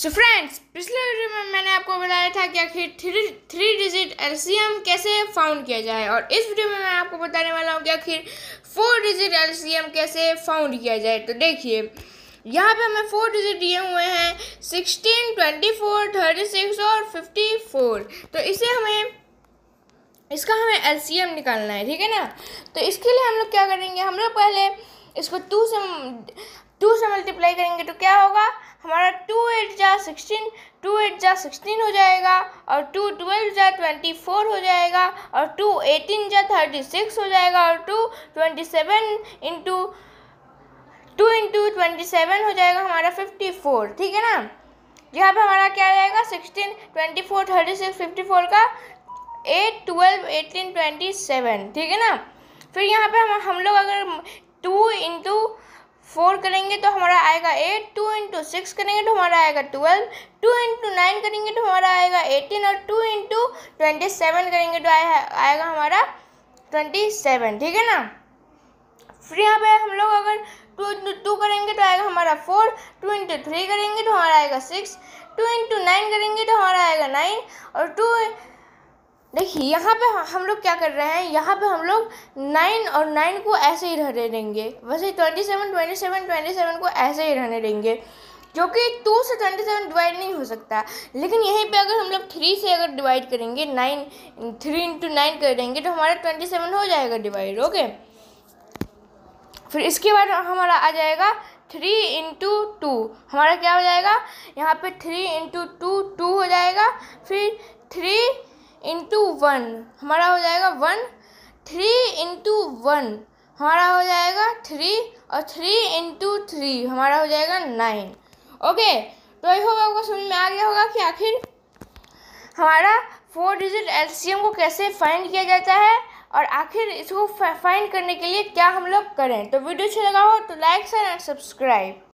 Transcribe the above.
so friends पिछले video में मैंने आपको बताया था कि आखिर थ्री थ्री डिजिट एलसीएम कैसे फाउंड किया जाए और इस वीडियो में मैं आपको बताने वाला हूँ कि आखिर फोर डिजिट एलसीएम कैसे फाउंड किया जाए तो देखिए यहाँ पे हमें फोर डिजिट दिए हुए हैं sixteen twenty four thirty six और फिफ्टी फोर तो इसे हमें इसका हमें एल निकालना है ठीक है ना तो इसके लिए हम लोग क्या करेंगे हम लोग पहले इसको टू से टू से मल्टीप्लाई करेंगे तो क्या होगा जा सिक्सटीन टू एट जा सिक्सटीन हो जाएगा और टू ट्वेल्व जा ट्वेंटी फोर हो जाएगा और टू एटीन जा थर्टी सिक्स हो जाएगा और two twenty seven into two into twenty seven हो जाएगा हमारा फिफ्टी फोर ठीक है ना यहाँ पे हमारा क्या आ जाएगा sixteen twenty four thirty six fifty four का eight twelve eighteen twenty seven ठीक है ना फिर यहाँ पे हम हम लोग अगर टू इंटू फोर करेंगे तो हमारा आएगा एट टू इंटू सिक्स करेंगे तो हमारा आएगा ट्वेल्व टू इंटू नाइन करेंगे तो हमारा आएगा एटीन और टू इंटू ट्वेंटी सेवन करेंगे तो आएगा हमारा ट्वेंटी सेवन ठीक है ना फिर यहाँ पे हम लोग अगर टू इंटू टू करेंगे तो आएगा हमारा फोर टू इंटू थ्री करेंगे तो हमारा आएगा सिक्स टू इंटू नाइन करेंगे तो हमारा आएगा नाइन और टू देखिए यहाँ पे हम लोग क्या कर रहे हैं यहाँ पे हम लोग नाइन और नाइन को ऐसे ही रहने देंगे वैसे twenty seven twenty seven twenty seven को ऐसे ही रहने देंगे जो कि टू से ट्वेंटी सेवन डिवाइड नहीं हो सकता लेकिन यहीं पे अगर हम लोग थ्री से अगर डिवाइड करेंगे नाइन थ्री इंटू नाइन कर देंगे तो हमारा ट्वेंटी सेवन हो जाएगा डिवाइड ओके फिर इसके बाद हमारा आ जाएगा थ्री इंटू टू हमारा क्या हो जाएगा यहाँ पे थ्री इंटू टू टू हो जाएगा फिर थ्री इंटू वन हमारा हो जाएगा वन थ्री इंटू वन हमारा हो जाएगा थ्री और थ्री इंटू थ्री हमारा हो जाएगा नाइन ओके तो आई होप आपको समझ में आ गया होगा कि आखिर हमारा फोर डिजिट एल को कैसे फाइंड किया जाता है और आखिर इसको फाइंड करने के लिए क्या हम लोग करें तो वीडियो अच्छा लगा हो तो लाइक शेयर एंड सब्सक्राइब